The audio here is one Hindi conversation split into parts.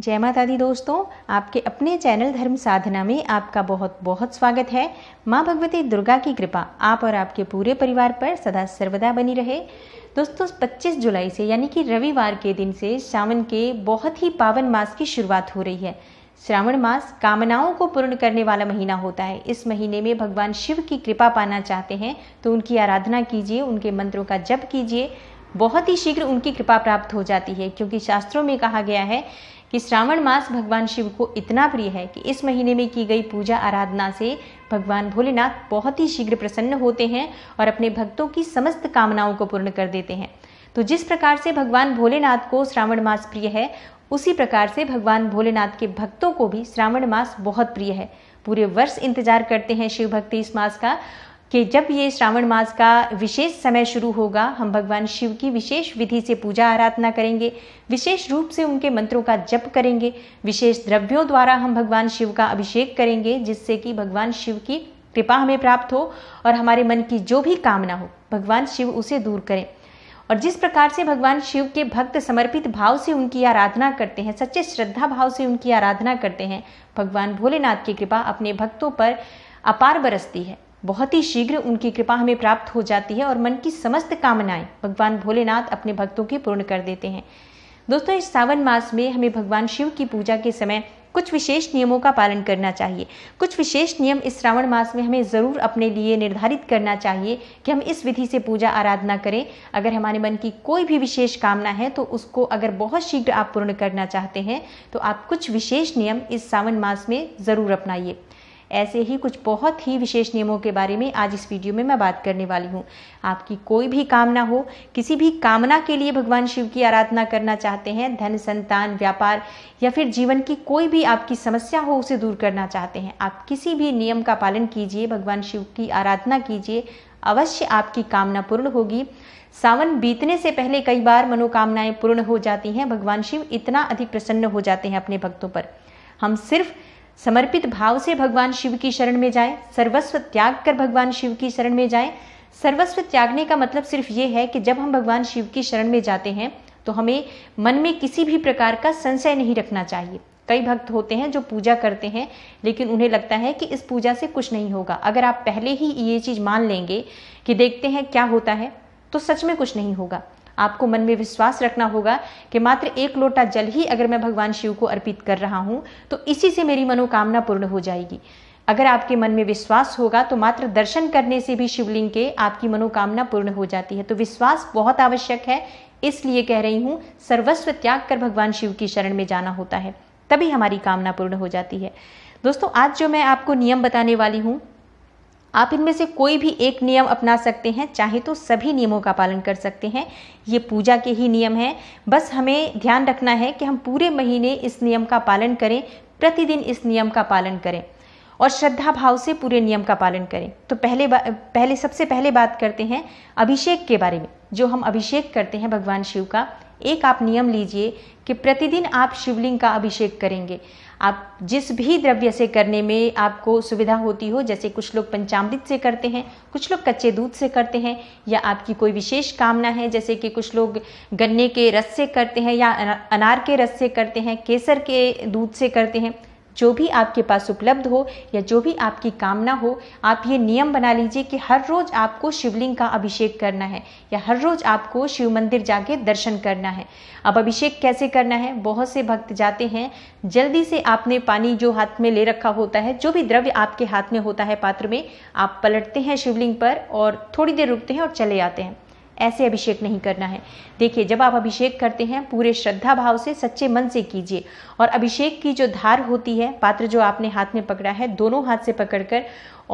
जय माता दी दोस्तों आपके अपने चैनल धर्म साधना में आपका बहुत बहुत स्वागत है माँ भगवती दुर्गा की कृपा आप और आपके पूरे परिवार पर सदा सर्वदा बनी रहे दोस्तों 25 जुलाई से यानी कि रविवार के दिन से श्रावण के बहुत ही पावन मास की शुरुआत हो रही है श्रावण मास कामनाओं को पूर्ण करने वाला महीना होता है इस महीने में भगवान शिव की कृपा पाना चाहते हैं तो उनकी आराधना कीजिए उनके मंत्रों का जप कीजिए बहुत ही शीघ्र उनकी कृपा प्राप्त हो जाती है क्योंकि शास्त्रों में कहा गया है कि श्रावण मास भगवान शिव को इतना प्रिय है कि इस महीने में की गई पूजा आराधना से भगवान भोलेनाथ बहुत ही शीघ्र प्रसन्न होते हैं और अपने भक्तों की समस्त कामनाओं को पूर्ण कर देते हैं तो जिस प्रकार से भगवान भोलेनाथ को श्रावण मास प्रिय है उसी प्रकार से भगवान भोलेनाथ के भक्तों को भी श्रावण मास बहुत प्रिय है पूरे वर्ष इंतजार करते हैं शिव भक्ति इस मास का कि जब ये श्रावण मास का विशेष समय शुरू होगा हम भगवान शिव की विशेष विधि से पूजा आराधना करेंगे विशेष रूप से उनके मंत्रों का जप करेंगे विशेष द्रव्यों द्वारा हम भगवान शिव का अभिषेक करेंगे जिससे कि भगवान शिव की कृपा हमें प्राप्त हो और हमारे मन की जो भी कामना हो भगवान शिव उसे दूर करें और जिस प्रकार से भगवान शिव के भक्त समर्पित भाव से उनकी आराधना करते हैं सच्चे श्रद्धा भाव से उनकी आराधना करते हैं भगवान भोलेनाथ की कृपा अपने भक्तों पर अपार बरसती है बहुत ही शीघ्र उनकी कृपा हमें प्राप्त हो जाती है और मन की समस्त कामनाएं भगवान भोलेनाथ अपने भक्तों की पूर्ण कर देते हैं दोस्तों इस सावन मास में हमें भगवान शिव की पूजा के समय कुछ विशेष नियमों का पालन करना चाहिए कुछ विशेष नियम इस श्रावण मास में हमें ज़रूर अपने लिए निर्धारित करना चाहिए कि हम इस विधि से पूजा आराधना करें अगर हमारे मन की कोई भी विशेष कामना है तो उसको अगर बहुत शीघ्र आप पूर्ण करना चाहते हैं तो आप कुछ विशेष नियम इस सावन मास में ज़रूर अपनाइए ऐसे ही कुछ बहुत ही विशेष नियमों के बारे में आज इस वीडियो में मैं बात करने वाली हूँ आपकी कोई भी कामना हो किसी भी कामना के लिए भगवान शिव की आराधना करना चाहते हैं धन संतान व्यापार या फिर जीवन की कोई भी आपकी समस्या हो उसे दूर करना चाहते हैं आप किसी भी नियम का पालन कीजिए भगवान शिव की आराधना कीजिए अवश्य आपकी कामना पूर्ण होगी सावन बीतने से पहले कई बार मनोकामनाएं पूर्ण हो जाती हैं भगवान शिव इतना अधिक प्रसन्न हो जाते हैं अपने भक्तों पर हम सिर्फ समर्पित भाव से भगवान शिव की शरण में जाए सर्वस्व त्याग कर भगवान शिव की शरण में जाए सर्वस्व त्यागने का मतलब सिर्फ ये है कि जब हम भगवान शिव की शरण में जाते हैं तो हमें मन में किसी भी प्रकार का संशय नहीं रखना चाहिए कई भक्त होते हैं जो पूजा करते हैं लेकिन उन्हें लगता है कि इस पूजा से कुछ नहीं होगा अगर आप पहले ही ये चीज़ मान लेंगे कि देखते हैं क्या होता है तो सच में कुछ नहीं होगा आपको मन में विश्वास रखना होगा कि मात्र एक लोटा जल ही अगर मैं भगवान शिव को अर्पित कर रहा हूँ तो इसी से मेरी मनोकामना पूर्ण हो जाएगी अगर आपके मन में विश्वास होगा तो मात्र दर्शन करने से भी शिवलिंग के आपकी मनोकामना पूर्ण हो जाती है तो विश्वास बहुत आवश्यक है इसलिए कह रही हूँ सर्वस्व त्याग कर भगवान शिव की शरण में जाना होता है तभी हमारी कामना पूर्ण हो जाती है दोस्तों आज जो मैं आपको नियम बताने वाली हूँ आप इनमें से कोई भी एक नियम अपना सकते हैं चाहे तो सभी नियमों का पालन कर सकते हैं ये पूजा के ही नियम हैं बस हमें ध्यान रखना है कि हम पूरे महीने इस नियम का पालन करें प्रतिदिन इस नियम का पालन करें और श्रद्धा भाव से पूरे नियम का पालन करें तो पहले पहले सबसे पहले बात करते हैं अभिषेक के बारे में जो हम अभिषेक करते हैं भगवान शिव का एक आप नियम लीजिए कि प्रतिदिन आप शिवलिंग का अभिषेक करेंगे आप जिस भी द्रव्य से करने में आपको सुविधा होती हो जैसे कुछ लोग पंचामृत से करते हैं कुछ लोग कच्चे दूध से करते हैं या आपकी कोई विशेष कामना है जैसे कि कुछ लोग गन्ने के रस से करते हैं या अनार के रस से करते हैं केसर के दूध से करते हैं जो भी आपके पास उपलब्ध हो या जो भी आपकी कामना हो आप ये नियम बना लीजिए कि हर रोज़ आपको शिवलिंग का अभिषेक करना है या हर रोज़ आपको शिव मंदिर जाके दर्शन करना है अब अभिषेक कैसे करना है बहुत से भक्त जाते हैं जल्दी से आपने पानी जो हाथ में ले रखा होता है जो भी द्रव्य आपके हाथ में होता है पात्र में आप पलटते हैं शिवलिंग पर और थोड़ी देर रुकते हैं और चले आते हैं ऐसे अभिषेक नहीं करना है देखिए जब आप अभिषेक करते हैं पूरे श्रद्धा भाव से सच्चे मन से कीजिए और अभिषेक की जो धार होती है पात्र जो आपने हाथ में पकड़ा है दोनों हाथ से पकड़कर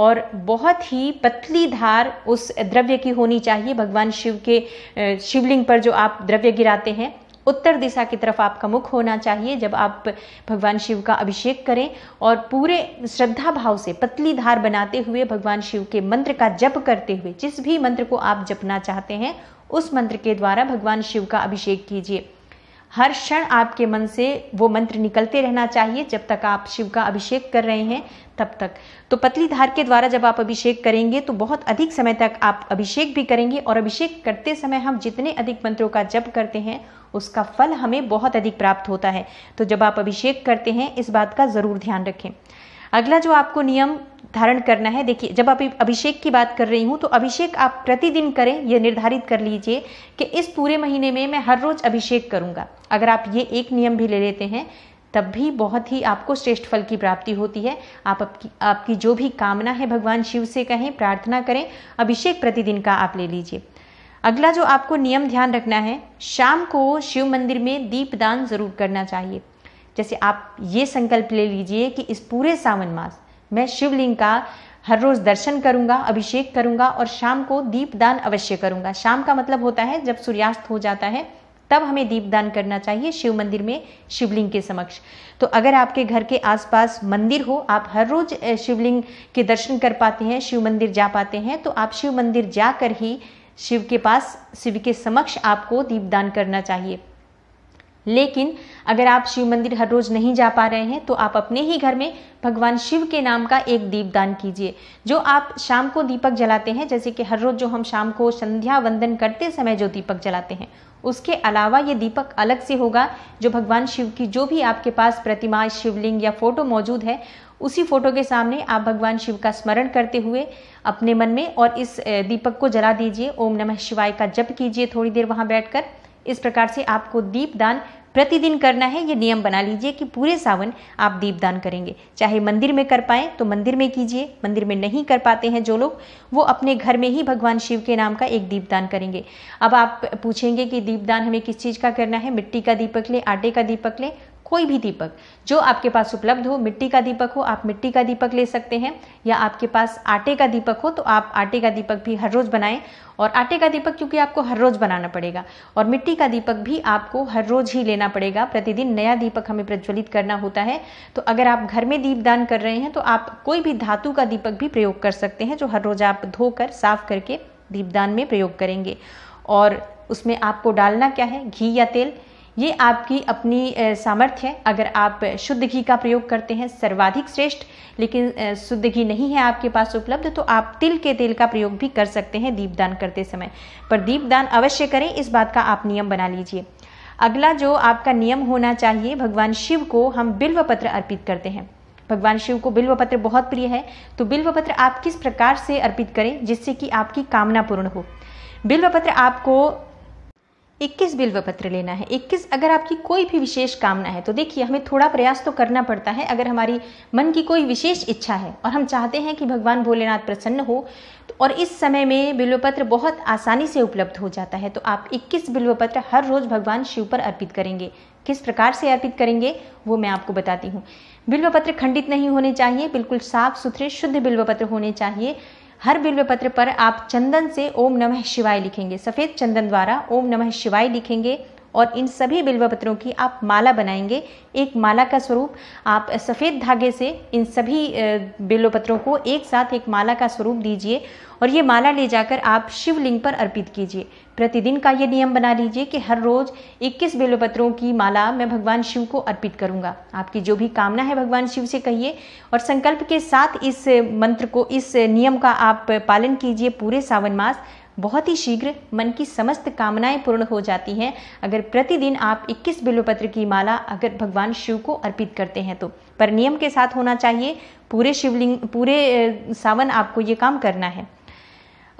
और बहुत ही पतली धार उस द्रव्य की होनी चाहिए भगवान शिव के शिवलिंग पर जो आप द्रव्य गिराते हैं उत्तर दिशा की तरफ आपका मुख होना चाहिए जब आप भगवान शिव का अभिषेक करें और पूरे श्रद्धा भाव से पतली धार बनाते हुए भगवान शिव के मंत्र का जप करते हुए जिस भी मंत्र को आप जपना चाहते हैं उस मंत्र के द्वारा भगवान शिव का अभिषेक कीजिए हर क्षण आपके मन से वो मंत्र निकलते रहना चाहिए जब तक आप शिव का अभिषेक कर रहे हैं तब तक तो पतली धार के द्वारा जब आप अभिषेक करेंगे तो बहुत अधिक समय तक आप अभिषेक भी करेंगे और अभिषेक करते समय हम जितने अधिक मंत्रों का जप करते हैं उसका फल हमें बहुत अधिक प्राप्त होता है तो जब आप अभिषेक करते हैं इस बात का ज़रूर ध्यान रखें अगला जो आपको नियम धारण करना है देखिए जब आप अभिषेक की बात कर रही हूँ तो अभिषेक आप प्रतिदिन करें यह निर्धारित कर लीजिए कि इस पूरे महीने में मैं हर रोज़ अभिषेक करूँगा अगर आप ये एक नियम भी ले लेते हैं तब भी बहुत ही आपको श्रेष्ठ फल की प्राप्ति होती है आप आपकी आपकी जो भी कामना है भगवान शिव से कहें प्रार्थना करें अभिषेक प्रतिदिन का आप ले लीजिए अगला जो आपको नियम ध्यान रखना है शाम को शिव मंदिर में दीपदान ज़रूर करना चाहिए जैसे आप ये संकल्प ले लीजिए कि इस पूरे सावन मास मैं शिवलिंग का हर रोज दर्शन करूंगा अभिषेक करूंगा और शाम को दीपदान अवश्य करूंगा शाम का मतलब होता है जब सूर्यास्त हो जाता है तब हमें दीपदान करना चाहिए शिव मंदिर में शिवलिंग के समक्ष तो अगर आपके घर के आसपास मंदिर हो आप हर रोज शिवलिंग के दर्शन कर पाते हैं शिव मंदिर जा पाते हैं तो आप शिव मंदिर जाकर ही शिव के पास शिव के समक्ष आपको दीपदान करना चाहिए लेकिन अगर आप शिव मंदिर हर रोज नहीं जा पा रहे हैं तो आप अपने ही घर में भगवान शिव के नाम का एक दीप दान कीजिए जो आप शाम को दीपक जलाते हैं जैसे कि हर रोज जो हम शाम को संध्या वंदन करते समय जो दीपक जलाते हैं उसके अलावा ये दीपक अलग से होगा जो भगवान शिव की जो भी आपके पास प्रतिमा शिवलिंग या फोटो मौजूद है उसी फोटो के सामने आप भगवान शिव का स्मरण करते हुए अपने मन में और इस दीपक को जला दीजिए ओम नमः शिवाय का जप कीजिए थोड़ी देर वहाँ बैठकर इस प्रकार से आपको दीपदान प्रतिदिन करना है ये नियम बना लीजिए कि पूरे सावन आप दीपदान करेंगे चाहे मंदिर में कर पाएँ तो मंदिर में कीजिए मंदिर में नहीं कर पाते हैं जो लोग वो अपने घर में ही भगवान शिव के नाम का एक दीपदान करेंगे अब आप पूछेंगे कि दीपदान हमें किस चीज़ का करना है मिट्टी का दीपक लें आटे का दीपक लें कोई भी दीपक जो आपके पास उपलब्ध हो मिट्टी का दीपक हो आप मिट्टी का दीपक ले सकते हैं या आपके पास आटे का दीपक हो तो आप आटे का दीपक भी हर रोज़ बनाएं और आटे का दीपक क्योंकि आपको हर रोज़ बनाना पड़ेगा और मिट्टी का दीपक भी आपको हर रोज़ ही लेना पड़ेगा प्रतिदिन नया दीपक हमें प्रज्वलित करना होता है तो अगर आप घर में दीपदान कर रहे हैं तो आप कोई भी धातु का दीपक भी प्रयोग कर सकते हैं जो हर रोज़ आप धोकर साफ करके दीपदान में प्रयोग करेंगे और उसमें आपको डालना क्या है घी या तेल ये आपकी अपनी सामर्थ्य है अगर आप शुद्ध घी का प्रयोग करते हैं सर्वाधिक श्रेष्ठ लेकिन शुद्ध घी नहीं है आपके पास उपलब्ध तो आप तिल के तेल का प्रयोग भी कर सकते हैं दीपदान करते समय पर दीपदान अवश्य करें इस बात का आप नियम बना लीजिए अगला जो आपका नियम होना चाहिए भगवान शिव को हम बिल्व पत्र अर्पित करते हैं भगवान शिव को बिल्व पत्र बहुत प्रिय है तो बिल्व पत्र आप किस प्रकार से अर्पित करें जिससे कि आपकी कामना पूर्ण हो बिल्व पत्र आपको इक्कीस बिल्व पत्र लेना है इक्कीस अगर आपकी कोई भी विशेष कामना है तो देखिए हमें थोड़ा प्रयास तो करना पड़ता है अगर हमारी मन की कोई विशेष इच्छा है और हम चाहते हैं कि भगवान भोलेनाथ प्रसन्न हो तो और इस समय में बिल्वपत्र बहुत आसानी से उपलब्ध हो जाता है तो आप 21 पत्र हर रोज़ भगवान शिव पर अर्पित करेंगे किस प्रकार से अर्पित करेंगे वो मैं आपको बताती हूँ बिल्व पत्र खंडित नहीं होने चाहिए बिल्कुल साफ सुथरे शुद्ध बिल्व पत्र होने चाहिए हर बिल्व पत्र पर आप चंदन से ओम नमः शिवाय लिखेंगे सफ़ेद चंदन द्वारा ओम नमः शिवाय लिखेंगे और इन सभी बिल्व पत्रों की आप माला बनाएंगे एक माला का स्वरूप आप सफ़ेद धागे से इन सभी बिल्व पत्रों को एक साथ एक माला का स्वरूप दीजिए और ये माला ले जाकर आप शिवलिंग पर अर्पित कीजिए प्रतिदिन का ये नियम बना लीजिए कि हर रोज़ 21 बेलोपत्रों की माला मैं भगवान शिव को अर्पित करूंगा आपकी जो भी कामना है भगवान शिव से कहिए और संकल्प के साथ इस मंत्र को इस नियम का आप पालन कीजिए पूरे सावन मास बहुत ही शीघ्र मन की समस्त कामनाएं पूर्ण हो जाती हैं अगर प्रतिदिन आप 21 बिल्वपत्र की माला अगर भगवान शिव को अर्पित करते हैं तो पर नियम के साथ होना चाहिए पूरे शिवलिंग पूरे सावन आपको ये काम करना है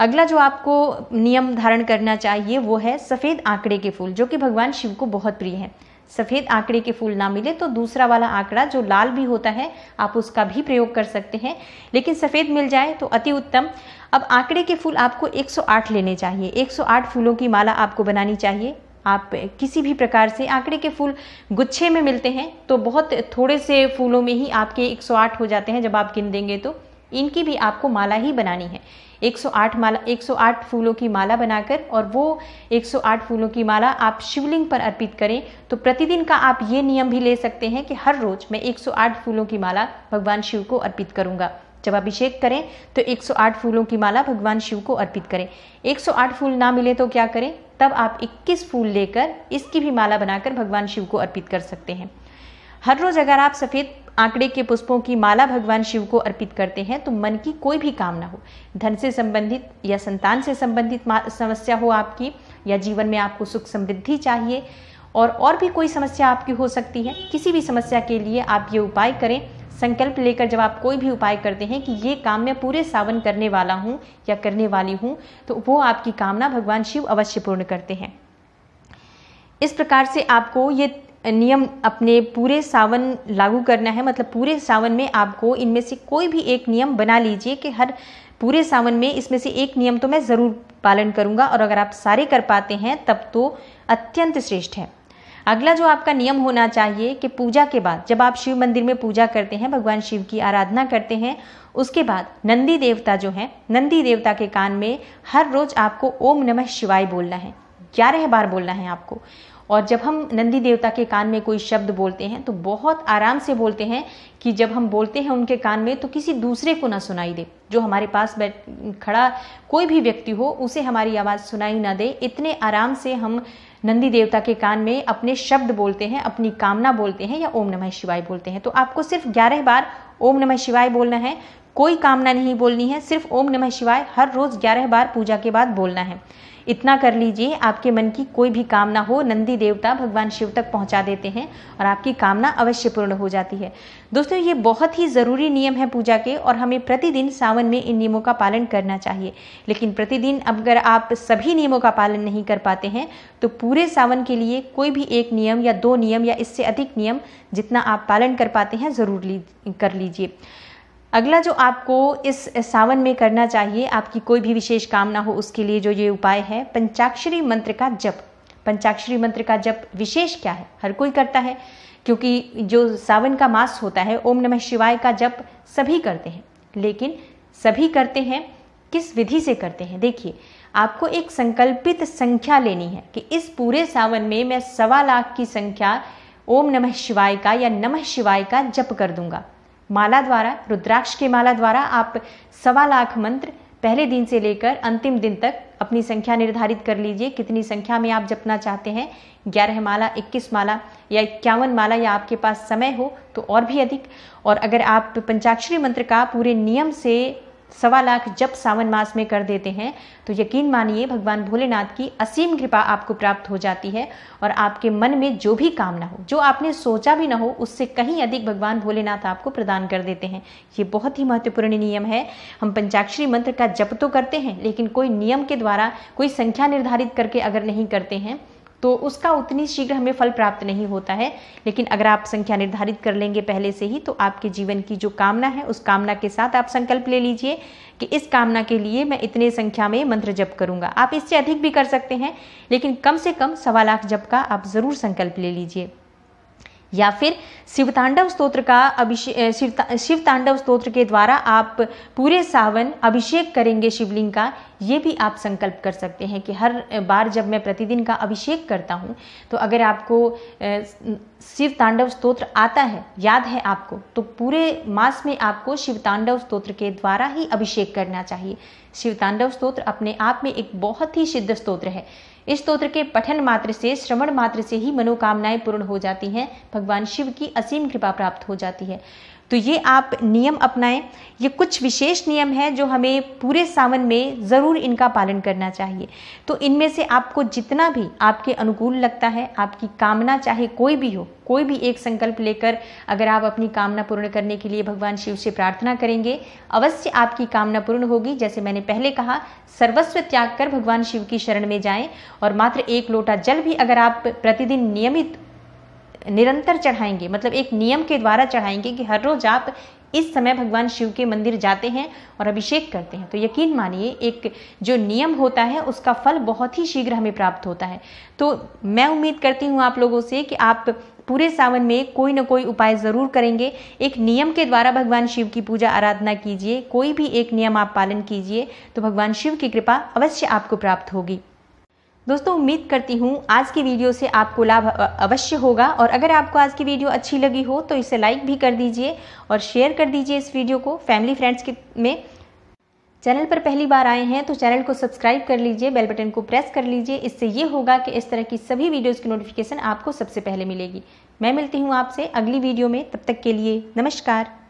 अगला जो आपको नियम धारण करना चाहिए वो है सफ़ेद आंकड़े के फूल जो कि भगवान शिव को बहुत प्रिय हैं सफ़ेद आंकड़े के फूल ना मिले तो दूसरा वाला आंकड़ा जो लाल भी होता है आप उसका भी प्रयोग कर सकते हैं लेकिन सफ़ेद मिल जाए तो अति उत्तम अब आंकड़े के फूल आपको 108 लेने चाहिए 108 फूलों की माला आपको बनानी चाहिए आप किसी भी प्रकार से आंकड़े के फूल गुच्छे में मिलते हैं तो बहुत थोड़े से फूलों में ही आपके 108 हो जाते हैं जब आप गिन देंगे तो इनकी भी आपको माला ही बनानी है 108 माला 108 फूलों की माला बनाकर और वो 108 फूलों की माला आप शिवलिंग पर अर्पित करें तो प्रतिदिन का आप ये नियम भी ले सकते हैं कि हर रोज मैं 108 फूलों की माला भगवान शिव को अर्पित करूंगा जब अभिषेक करें तो 108 फूलों की माला भगवान शिव को अर्पित करें 108 फूल ना मिले तो क्या करें तब आप 21 फूल लेकर इसकी भी माला बनाकर भगवान शिव को अर्पित कर सकते हैं हर रोज अगर आप सफेद आंकड़े के पुष्पों की माला भगवान शिव को अर्पित करते हैं तो मन की कोई भी कामना हो धन से संबंधित या संतान से संबंधित समस्या हो आपकी या जीवन में आपको सुख समृद्धि चाहिए और और भी कोई समस्या आपकी हो सकती है किसी भी समस्या के लिए आप ये उपाय करें संकल्प लेकर जब आप कोई भी उपाय करते हैं कि ये काम मैं पूरे सावन करने वाला हूँ या करने वाली हूँ तो वो आपकी कामना भगवान शिव अवश्य पूर्ण करते हैं इस प्रकार से आपको ये नियम अपने पूरे सावन लागू करना है मतलब पूरे सावन में आपको इनमें से कोई भी एक नियम बना लीजिए कि हर पूरे सावन में इसमें से एक नियम तो मैं ज़रूर पालन करूंगा और अगर आप सारे कर पाते हैं तब तो अत्यंत श्रेष्ठ है अगला जो आपका नियम होना चाहिए कि पूजा के बाद जब आप शिव मंदिर में पूजा करते हैं भगवान शिव की आराधना करते हैं उसके बाद नंदी देवता जो है नंदी देवता के कान में हर रोज़ आपको ओम नमः शिवाय बोलना है ग्यारह बार बोलना है आपको और जब हम नंदी देवता के कान में कोई शब्द बोलते हैं तो बहुत आराम से बोलते हैं कि जब हम बोलते हैं उनके कान में तो किसी दूसरे को ना सुनाई दे जो हमारे पास बैठ खड़ा कोई भी व्यक्ति हो उसे हमारी आवाज़ सुनाई ना दे इतने आराम से हम नंदी देवता के कान में अपने शब्द बोलते हैं अपनी कामना बोलते हैं या ओम नमः शिवाय बोलते हैं तो आपको सिर्फ ग्यारह बार ओम नमः शिवाय बोलना है कोई कामना नहीं बोलनी है सिर्फ ओम नमः शिवाय हर रोज़ ग्यारह बार पूजा के बाद बोलना है इतना कर लीजिए आपके मन की कोई भी कामना हो नंदी देवता भगवान शिव तक पहुंचा देते हैं और आपकी कामना अवश्य पूर्ण हो जाती है दोस्तों ये बहुत ही ज़रूरी नियम है पूजा के और हमें प्रतिदिन सावन में इन नियमों का पालन करना चाहिए लेकिन प्रतिदिन अगर आप सभी नियमों का पालन नहीं कर पाते हैं तो पूरे सावन के लिए कोई भी एक नियम या दो नियम या इससे अधिक नियम जितना आप पालन कर पाते हैं ज़रूर ली कर लीजिए अगला जो आपको इस सावन में करना चाहिए आपकी कोई भी विशेष कामना हो उसके लिए जो ये उपाय है पंचाक्षरी मंत्र का जप पंचाक्षरी मंत्र का जप विशेष क्या है हर कोई करता है क्योंकि जो सावन का मास होता है ओम नमः शिवाय का जप सभी करते हैं लेकिन सभी करते हैं किस विधि से करते हैं देखिए आपको एक संकल्पित संख्या लेनी है कि इस पूरे सावन में मैं सवा लाख की संख्या ओम नमः शिवाय का या नमः शिवाय का जप कर दूंगा माला द्वारा रुद्राक्ष की माला द्वारा आप सवा लाख मंत्र पहले दिन से लेकर अंतिम दिन तक अपनी संख्या निर्धारित कर लीजिए कितनी संख्या में आप जपना चाहते हैं ग्यारह माला इक्कीस माला या इक्यावन माला या आपके पास समय हो तो और भी अधिक और अगर आप पंचाक्षरी मंत्र का पूरे नियम से सवा लाख जब सावन मास में कर देते हैं तो यकीन मानिए भगवान भोलेनाथ की असीम कृपा आपको प्राप्त हो जाती है और आपके मन में जो भी कामना हो जो आपने सोचा भी ना हो उससे कहीं अधिक भगवान भोलेनाथ आपको प्रदान कर देते हैं ये बहुत ही महत्वपूर्ण नियम है हम पंचाक्षरी मंत्र का जप तो करते हैं लेकिन कोई नियम के द्वारा कोई संख्या निर्धारित करके अगर नहीं करते हैं तो उसका उतनी शीघ्र हमें फल प्राप्त नहीं होता है लेकिन अगर आप संख्या निर्धारित कर लेंगे पहले से ही तो आपके जीवन की जो कामना है उस कामना के साथ आप संकल्प ले लीजिए कि इस कामना के लिए मैं इतने संख्या में मंत्र जप करूंगा आप इससे अधिक भी कर सकते हैं लेकिन कम से कम सवा लाख जप का आप ज़रूर संकल्प ले लीजिए या फिर शिवतांडव स्तोत्र का अभिषेक शिव तांडव स्त्रोत्र के द्वारा आप पूरे सावन अभिषेक करेंगे शिवलिंग का ये भी आप संकल्प कर सकते हैं कि हर बार जब मैं प्रतिदिन का अभिषेक करता हूँ तो अगर आपको शिव तांडव स्तोत्र आता है याद है आपको तो पूरे मास में आपको शिव तांडव स्तोत्र के द्वारा ही अभिषेक करना चाहिए शिव तांडव स्तोत्र अपने आप में एक बहुत ही सिद्ध स्तोत्र है इस स्तोत्र के पठन मात्र से श्रवण मात्र से ही मनोकामनाएं पूर्ण हो जाती हैं भगवान शिव की असीम कृपा प्राप्त हो जाती है तो ये आप नियम अपनाएं ये कुछ विशेष नियम हैं जो हमें पूरे सावन में ज़रूर इनका पालन करना चाहिए तो इनमें से आपको जितना भी आपके अनुकूल लगता है आपकी कामना चाहे कोई भी हो कोई भी एक संकल्प लेकर अगर आप अपनी कामना पूर्ण करने के लिए भगवान शिव से प्रार्थना करेंगे अवश्य आपकी कामना पूर्ण होगी जैसे मैंने पहले कहा सर्वस्व त्याग कर भगवान शिव की शरण में जाएं और मात्र एक लोटा जल भी अगर आप प्रतिदिन नियमित निरंतर चढ़ाएंगे मतलब एक नियम के द्वारा चढ़ाएंगे कि हर रोज आप इस समय भगवान शिव के मंदिर जाते हैं और अभिषेक करते हैं तो यकीन मानिए एक जो नियम होता है उसका फल बहुत ही शीघ्र हमें प्राप्त होता है तो मैं उम्मीद करती हूँ आप लोगों से कि आप पूरे सावन में कोई ना कोई उपाय ज़रूर करेंगे एक नियम के द्वारा भगवान शिव की पूजा आराधना कीजिए कोई भी एक नियम आप पालन कीजिए तो भगवान शिव की कृपा अवश्य आपको प्राप्त होगी दोस्तों उम्मीद करती हूँ आज की वीडियो से आपको लाभ अवश्य होगा और अगर आपको आज की वीडियो अच्छी लगी हो तो इसे लाइक भी कर दीजिए और शेयर कर दीजिए इस वीडियो को फैमिली फ्रेंड्स के में चैनल पर पहली बार आए हैं तो चैनल को सब्सक्राइब कर लीजिए बेल बटन को प्रेस कर लीजिए इससे ये होगा कि इस तरह की सभी वीडियोज़ की नोटिफिकेशन आपको सबसे पहले मिलेगी मैं मिलती हूँ आपसे अगली वीडियो में तब तक के लिए नमस्कार